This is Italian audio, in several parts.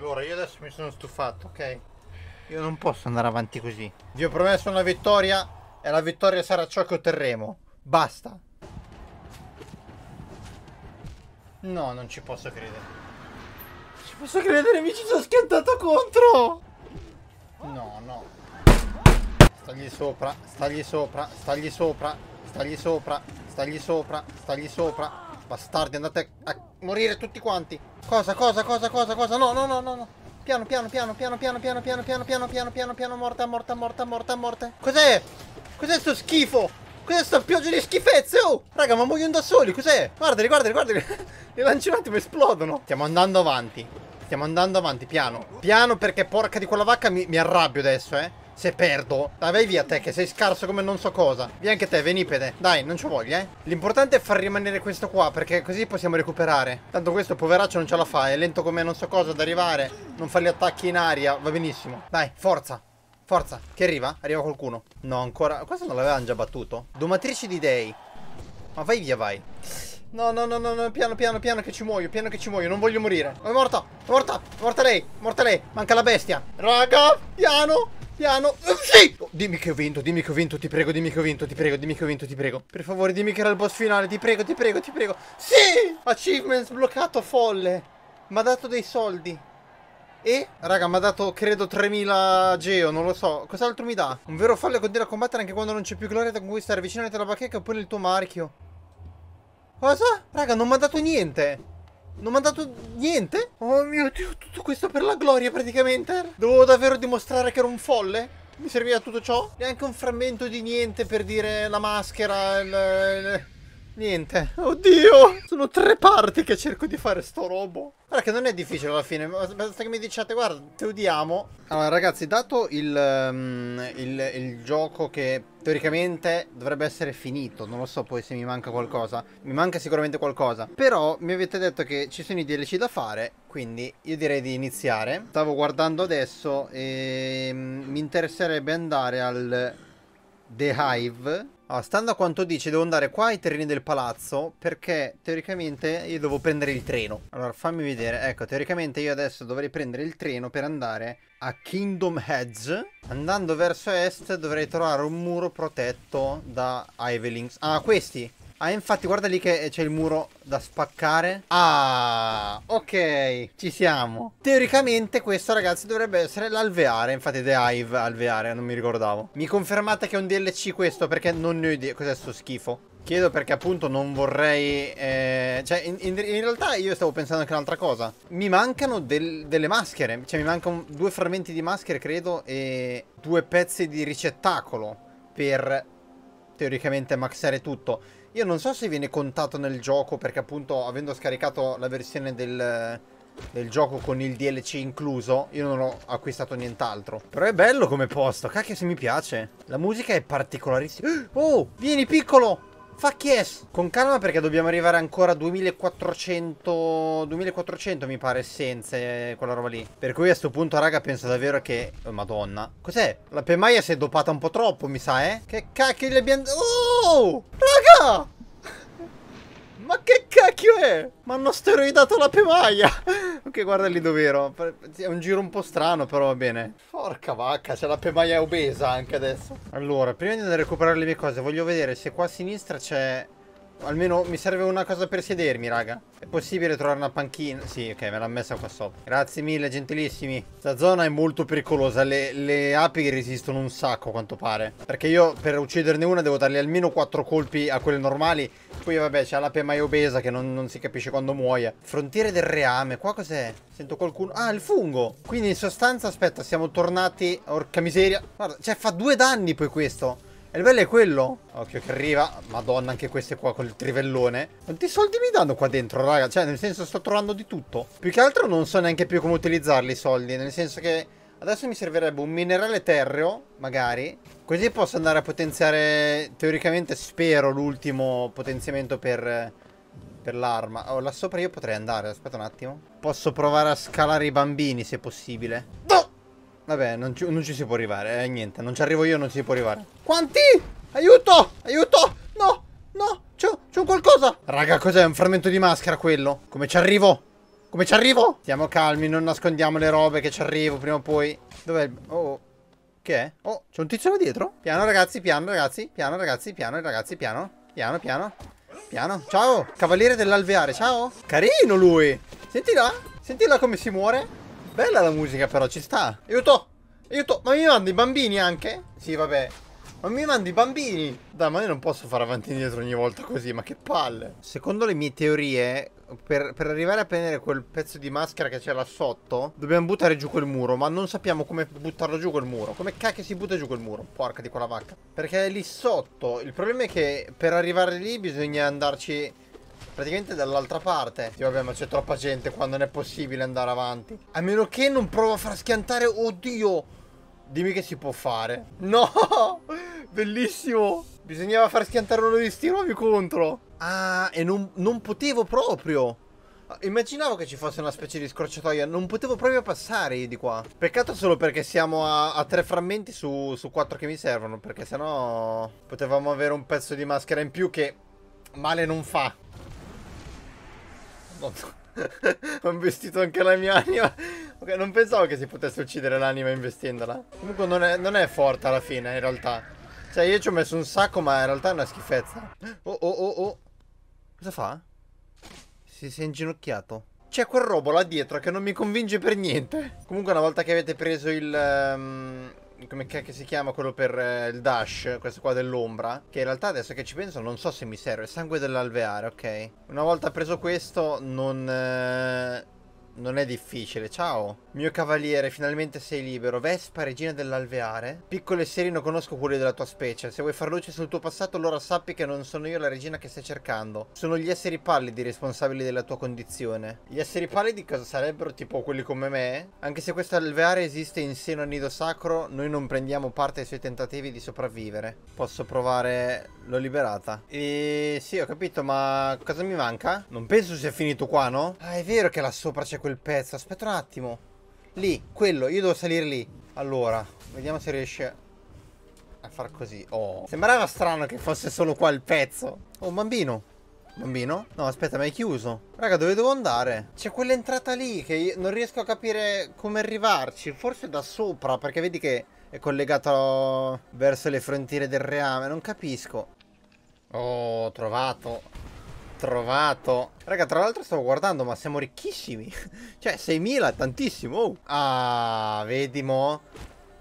Allora, io adesso mi sono stufato, ok? Io non posso andare avanti così. Vi ho promesso una vittoria e la vittoria sarà ciò che otterremo. Basta. No, non ci posso credere. Ci posso credere, mi ci sono schiantato contro! No, no. Stagli sopra, stagli sopra, stagli sopra, stagli sopra, stagli sopra, stagli sopra. Bastardi, andate a morire tutti quanti. Cosa, cosa, cosa, cosa, cosa? No, no, no, no, no. Piano, piano, piano, piano, piano, piano, piano, piano, piano, piano, piano, piano, morta, morta, morta, morta, morta. Cos'è? Cos'è sto schifo? Cos'è sta pioggia di schifezze? Oh! Raga, ma muoiono da soli, cos'è? Guardali, guardali, guardali. Le lanci un attimo esplodono. Stiamo andando avanti. Stiamo andando avanti, piano. Piano perché porca di quella vacca mi, mi arrabbio adesso, eh se perdo. Dai, vai via te, che sei scarso come non so cosa. Via anche te, venipede. Dai, non ci voglia, eh. L'importante è far rimanere questo qua, perché così possiamo recuperare. Tanto questo poveraccio non ce la fa, è lento come non so cosa ad arrivare. Non fa gli attacchi in aria, va benissimo. Dai, forza. Forza, che arriva? Arriva qualcuno. No, ancora. Questo non l'avevano già battuto. Domatrici di dei. Ma vai via, vai. No, no, no, no, no, piano, piano, piano che ci muoio, piano che ci muoio, non voglio morire. È morta, è morta, è morta lei, morta lei. Manca la bestia. Raga, piano, Piano. Zitto! Eh, oh, dimmi che ho vinto, dimmi che ho vinto, ti prego, dimmi che ho vinto, ti prego, dimmi che ho vinto, ti prego. Per favore, dimmi che era il boss finale, ti prego, ti prego, ti prego. Sì! Achievement sbloccato folle. Mi ha dato dei soldi. E, raga, mi ha dato, credo, 3000 geo, non lo so. Cos'altro mi dà? Un vero folle continua a combattere anche quando non c'è più gloria da conquistare. Avvicinati alla bacheca oppure il tuo marchio. Cosa? Raga, non mi ha dato niente. Non mi ha dato niente? Oh mio Dio, tutto questo per la gloria praticamente? Dovevo davvero dimostrare che ero un folle? Mi serviva tutto ciò? Neanche un frammento di niente per dire la maschera, il... il... Niente. Oddio! Sono tre parti che cerco di fare sto robo. Guarda che non è difficile alla fine, basta che mi diciate guarda, te udiamo. Allora ragazzi, dato il, um, il, il, gioco che teoricamente dovrebbe essere finito, non lo so poi se mi manca qualcosa, mi manca sicuramente qualcosa, però mi avete detto che ci sono i DLC da fare, quindi io direi di iniziare. Stavo guardando adesso e um, mi interesserebbe andare al The Hive allora, stando a quanto dice, devo andare qua ai terreni del palazzo perché teoricamente io devo prendere il treno. Allora, fammi vedere. Ecco, teoricamente io adesso dovrei prendere il treno per andare a Kingdom Heads. Andando verso est dovrei trovare un muro protetto da Ivelings. Ah, questi! Ah, infatti, guarda lì che c'è il muro da spaccare. Ah, ok, ci siamo. Teoricamente questo, ragazzi, dovrebbe essere l'alveare. Infatti, The Hive alveare, non mi ricordavo. Mi confermate che è un DLC questo, perché non ne ho idea. Cos'è sto schifo? Chiedo perché appunto non vorrei... Eh... Cioè, in, in, in, realtà io stavo pensando anche un'altra cosa. Mi mancano del, delle maschere. Cioè, mi mancano due frammenti di maschere, credo, e due pezzi di ricettacolo per, teoricamente, maxare tutto. Io non so se viene contato nel gioco perché appunto avendo scaricato la versione del, del gioco con il DLC incluso, io non ho acquistato nient'altro. Però è bello come posto, cacchio se mi piace. La musica è particolarissima. Oh, vieni piccolo! Fuck yes! Con calma perché dobbiamo arrivare ancora a 2400... 2400 mi pare senza eh, quella roba lì. Per cui a sto punto, raga, penso davvero che... Oh, madonna. Cos'è? La pemaia si è dopata un po' troppo, mi sa, eh? Che cacchio le abbiamo... Oh! Raga! Ma che cacchio è? Mi hanno steroidato la pemaia! ok, guarda lì dov'ero. È un giro un po' strano, però va bene. Porca vacca, c'è la pemaia obesa anche adesso. Allora, prima di andare a recuperare le mie cose, voglio vedere se qua a sinistra c'è Almeno mi serve una cosa per sedermi, raga. È possibile trovare una panchina? Sì, ok, me l'ha messa qua sopra. Grazie mille, gentilissimi. Questa zona è molto pericolosa. Le, le api resistono un sacco, a quanto pare. Perché io, per ucciderne una, devo dargli almeno quattro colpi a quelle normali. Poi, vabbè, c'è l'ape mai obesa che non, non si capisce quando muoia. Frontiere del reame. Qua cos'è? Sento qualcuno... Ah, il fungo! Quindi, in sostanza, aspetta, siamo tornati... Orca miseria. Guarda, cioè, fa due danni poi questo. E il bello è quello. Occhio che arriva. Madonna, anche queste qua col trivellone. Quanti soldi mi danno qua dentro, raga? Cioè, nel senso, sto trovando di tutto. Più che altro non so neanche più come utilizzarli i soldi. Nel senso che adesso mi servirebbe un minerale terreo, magari. Così posso andare a potenziare, teoricamente, spero, l'ultimo potenziamento per, per l'arma. Oh, là sopra io potrei andare. Aspetta un attimo. Posso provare a scalare i bambini, se possibile. No! Vabbè, non ci, non ci, si può arrivare, eh, niente, non ci arrivo io, non ci si può arrivare. Quanti? Aiuto! Aiuto! No! No! C'è un qualcosa! Raga, cos'è? Un frammento di maschera quello? Come ci arrivo? Come ci arrivo? Stiamo calmi, non nascondiamo le robe che ci arrivo prima o poi. Dov'è il... Oh, oh. Che è? Oh, c'è un tizio là dietro? Piano ragazzi, piano ragazzi, piano ragazzi, piano ragazzi, piano. Piano, piano. Piano. Ciao! Cavaliere dell'alveare, ciao! Carino lui! Senti là! Senti là come si muore! Bella la musica però, ci sta. Aiuto! Aiuto! Ma mi mandi i bambini anche? Sì, vabbè. Ma mi mandi i bambini! Dai, ma io non posso fare avanti e indietro ogni volta così, ma che palle! Secondo le mie teorie, per, per, arrivare a prendere quel pezzo di maschera che c'è là sotto, dobbiamo buttare giù quel muro, ma non sappiamo come buttarlo giù quel muro. Come cacchio si butta giù quel muro? Porca di quella vacca. Perché è lì sotto. Il problema è che per arrivare lì bisogna andarci praticamente dall'altra parte. Sì, vabbè, ma c'è troppa gente qua, non è possibile andare avanti. A meno che non provo a far schiantare, oddio! Dimmi che si può fare. No! Bellissimo! Bisognava far schiantare uno di sti nuovi contro. Ah, e non, non potevo proprio. Immaginavo che ci fosse una specie di scorciatoia, non potevo proprio passare io di qua. Peccato solo perché siamo a, a tre frammenti su, su, quattro che mi servono, perché sennò potevamo avere un pezzo di maschera in più che male non fa. Ho investito anche la mia anima. Ok, non pensavo che si potesse uccidere l'anima investendola. Comunque non è, non è, forte alla fine, in realtà. Cioè, io ci ho messo un sacco, ma in realtà è una schifezza. Oh, oh, oh, oh. Cosa fa? Si, si è inginocchiato. C'è quel robo là dietro che non mi convince per niente. Comunque una volta che avete preso il... Um, come che si chiama quello per eh, il dash, questo qua dell'ombra, che in realtà adesso che ci penso non so se mi serve, sangue dell'alveare, ok. Una volta preso questo non... Eh non è difficile, ciao. Mio cavaliere, finalmente sei libero. Vespa, regina dell'alveare. Piccolo e sereno, conosco quelli della tua specie. Se vuoi far luce sul tuo passato, allora sappi che non sono io la regina che stai cercando. Sono gli esseri pallidi responsabili della tua condizione. Gli esseri pallidi cosa sarebbero? Tipo quelli come me? Anche se questo alveare esiste in seno a nido sacro, noi non prendiamo parte ai suoi tentativi di sopravvivere. Posso provare... L'ho liberata. E... Sì, ho capito, ma cosa mi manca? Non penso sia finito qua, no? Ah, è vero che là sopra c'è quel pezzo. Aspetta un attimo. Lì, quello, io devo salire lì. Allora, vediamo se riesce a far così. Oh, sembrava strano che fosse solo qua il pezzo. Oh, un bambino. Bambino? No, aspetta, ma è chiuso. Raga, dove devo andare? C'è quell'entrata lì che non riesco a capire come arrivarci. Forse da sopra, perché vedi che è collegato verso le frontiere del reame. Non capisco. Oh, ho trovato trovato. Raga, tra l'altro stavo guardando, ma siamo ricchissimi. cioè, 6.000, è tantissimo. Oh. Ah, vedimo.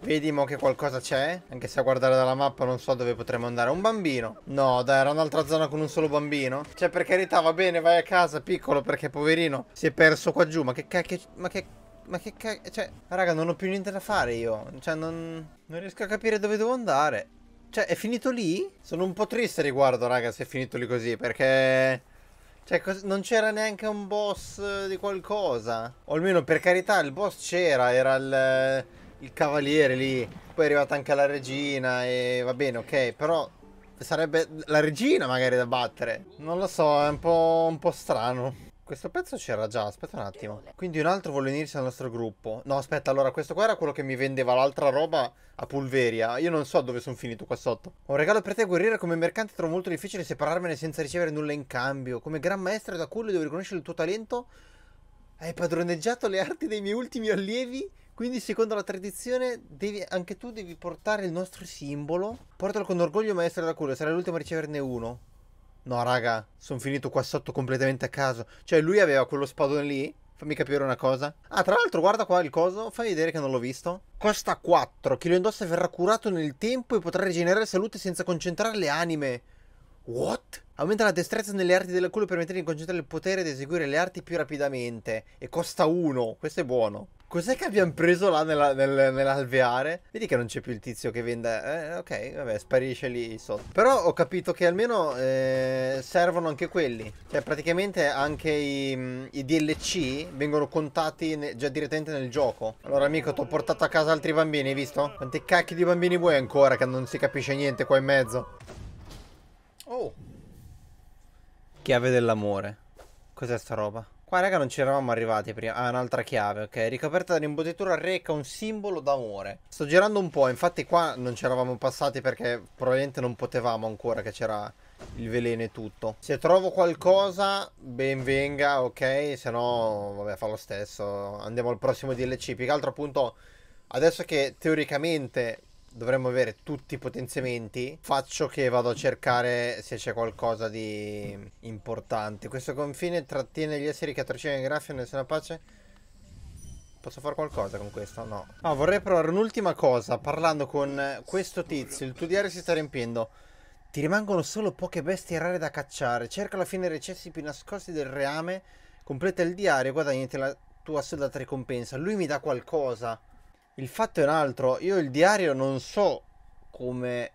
Vedimo che qualcosa c'è. Anche se a guardare dalla mappa non so dove potremmo andare. Un bambino. No, dai, era un'altra zona con un solo bambino. Cioè, per carità, va bene, vai a casa, piccolo, perché poverino si è perso qua giù. Ma che cacchio... Ma che... Ma che cacchio... Cioè, raga, non ho più niente da fare io. Cioè, non... Non riesco a capire dove devo andare. Cioè, è finito lì? Sono un po' triste riguardo, raga, se è finito lì così, perché... Cioè, non c'era neanche un boss eh, di qualcosa. O almeno per carità, il boss c'era, era il, eh, il, cavaliere lì. Poi è arrivata anche la regina e va bene, ok, però sarebbe la regina magari da battere. Non lo so, è un po', un po strano. Questo pezzo c'era già, aspetta un attimo. Quindi un altro vuole unirsi al nostro gruppo. No, aspetta, allora questo qua era quello che mi vendeva l'altra roba a Pulveria. Io non so dove sono finito qua sotto. Un regalo per te, guerriera, come mercante trovo molto difficile separarmene senza ricevere nulla in cambio. Come gran maestro da culo devo riconoscere il tuo talento. Hai padroneggiato le arti dei miei ultimi allievi quindi secondo la tradizione devi, anche tu devi portare il nostro simbolo. Portalo con orgoglio maestro da culo, sarai l'ultimo a riceverne uno. No, raga, sono finito qua sotto completamente a caso. Cioè, lui aveva quello spadone lì. Fammi capire una cosa. Ah, tra l'altro, guarda qua il coso. Fai vedere che non l'ho visto. Costa 4. Chi lo indossa verrà curato nel tempo e potrà rigenerare salute senza concentrare le anime. What? Aumenta la destrezza nelle arti del culo per permettere di concentrare il potere ed eseguire le arti più rapidamente. E costa uno. Questo è buono. Cos'è che abbiamo preso là nella, nel, nell'alveare? Vedi che non c'è più il tizio che vende... Eh, ok, vabbè, sparisce lì sotto. Però ho capito che almeno eh, servono anche quelli. Cioè, praticamente anche i, i DLC vengono contati ne, già direttamente nel gioco. Allora, amico, ti ho portato a casa altri bambini, hai visto? Quanti cacchi di bambini vuoi ancora che non si capisce niente qua in mezzo? Oh! Chiave dell'amore. Cos'è sta roba? Qua raga non ci eravamo arrivati prima. Ah, un'altra chiave, ok. Ricoperta dall'imbottitura reca un simbolo d'amore. Sto girando un po', infatti qua non ci eravamo passati perché probabilmente non potevamo ancora che c'era il veleno e tutto. Se trovo qualcosa, ben venga, ok? Se no, vabbè, fa lo stesso. Andiamo al prossimo DLC. Più che altro appunto, adesso che teoricamente dovremmo avere tutti i potenziamenti. Faccio che vado a cercare se c'è qualcosa di importante. Questo confine trattiene gli esseri che attrazione grafia graffio nessuna pace. Posso fare qualcosa con questo? No. Ah, vorrei provare un'ultima cosa. Parlando con questo tizio, il tuo diario si sta riempiendo. Ti rimangono solo poche bestie rare da cacciare. Cerca alla fine i recessi più nascosti del reame. Completa il diario e guadagnati la tua sodata ricompensa. Lui mi dà qualcosa. Il fatto è un altro, io il diario non so come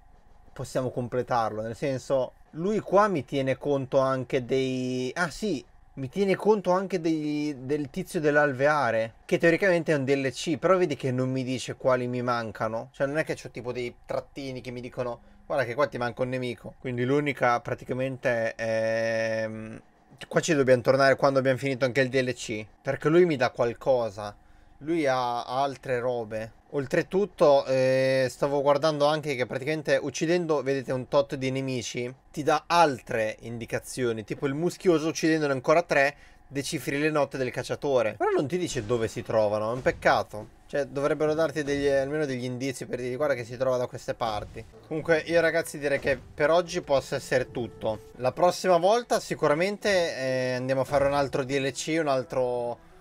possiamo completarlo, nel senso lui qua mi tiene conto anche dei... Ah sì, mi tiene conto anche dei... del tizio dell'alveare, che teoricamente è un DLC, però vedi che non mi dice quali mi mancano, cioè non è che ho tipo dei trattini che mi dicono guarda che qua ti manca un nemico, quindi l'unica praticamente è... Ehm, qua ci dobbiamo tornare quando abbiamo finito anche il DLC, perché lui mi dà qualcosa lui ha, altre robe. Oltretutto, eh, stavo guardando anche che praticamente uccidendo, vedete, un tot di nemici, ti dà altre indicazioni. Tipo il muschioso, uccidendone ancora tre, decifri le note del cacciatore. Però non ti dice dove si trovano, è un peccato. Cioè, dovrebbero darti degli, almeno degli indizi per dire guarda che si trova da queste parti. Comunque, io ragazzi direi che per oggi possa essere tutto. La prossima volta sicuramente eh, andiamo a fare un altro DLC, un altro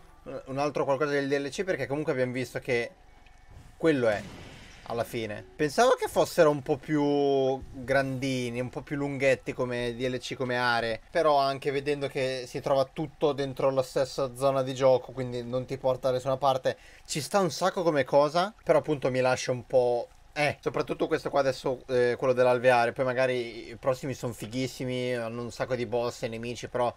un altro qualcosa del DLC perché comunque abbiamo visto che quello è alla fine. Pensavo che fossero un po' più grandini, un po' più lunghetti come DLC, come aree, però anche vedendo che si trova tutto dentro la stessa zona di gioco, quindi non ti porta da nessuna parte, ci sta un sacco come cosa, però appunto mi lascia un po'... Eh, soprattutto questo qua adesso, eh, quello dell'alveare, poi magari i prossimi sono fighissimi, hanno un sacco di boss e nemici, però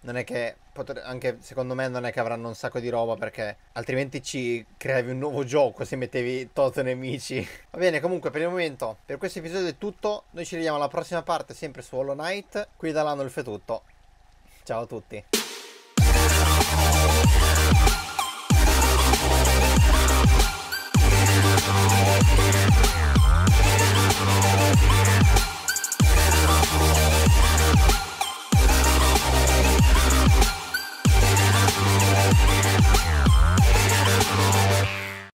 non è che potre... anche secondo me non è che avranno un sacco di roba perché altrimenti ci creavi un nuovo gioco se mettevi tot nemici. Va bene, comunque per il momento per questo episodio è tutto. Noi ci vediamo alla prossima parte sempre su Hollow Knight. Qui da Lanolf è tutto. Ciao a tutti. We'll be right back.